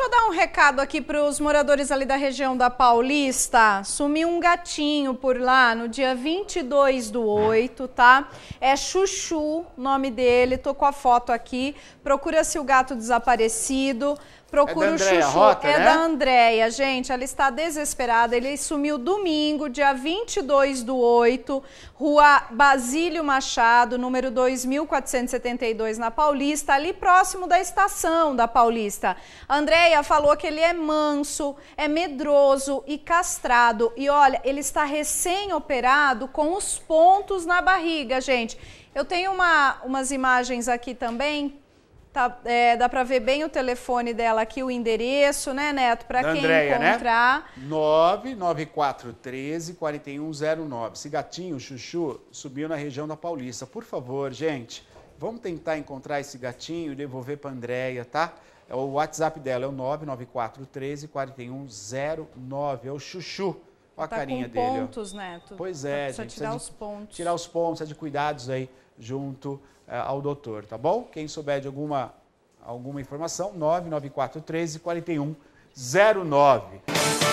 Deixa eu dar um recado aqui para os moradores ali da região da Paulista. Sumiu um gatinho por lá no dia 22 do 8, tá? É Chuchu, nome dele, tô com a foto aqui. Procura-se o gato desaparecido. Procura é o Chuchu. Rota, é né? da Andréia, gente. Ela está desesperada. Ele sumiu domingo, dia 22 do 8, rua Basílio Machado, número 2472, na Paulista, ali próximo da estação da Paulista. Andréia falou que ele é manso, é medroso e castrado. E olha, ele está recém-operado com os pontos na barriga, gente. Eu tenho uma, umas imagens aqui também Tá, é, dá para ver bem o telefone dela aqui, o endereço, né, Neto? Para quem Andréia, né? encontrar. Né? 99413 4109. Esse gatinho, Chuchu, subiu na região da Paulista. Por favor, gente, vamos tentar encontrar esse gatinho e devolver para Andréia, tá? É o WhatsApp dela é o 99413 4109. É o Chuchu. Olha a tá carinha com dele. pontos, ó. Neto. Pois tá é, precisa gente. Tirar precisa os pontos. Tirar os pontos, é de cuidados aí junto é, ao doutor, tá bom? Quem souber de alguma, alguma informação, 99413 4109.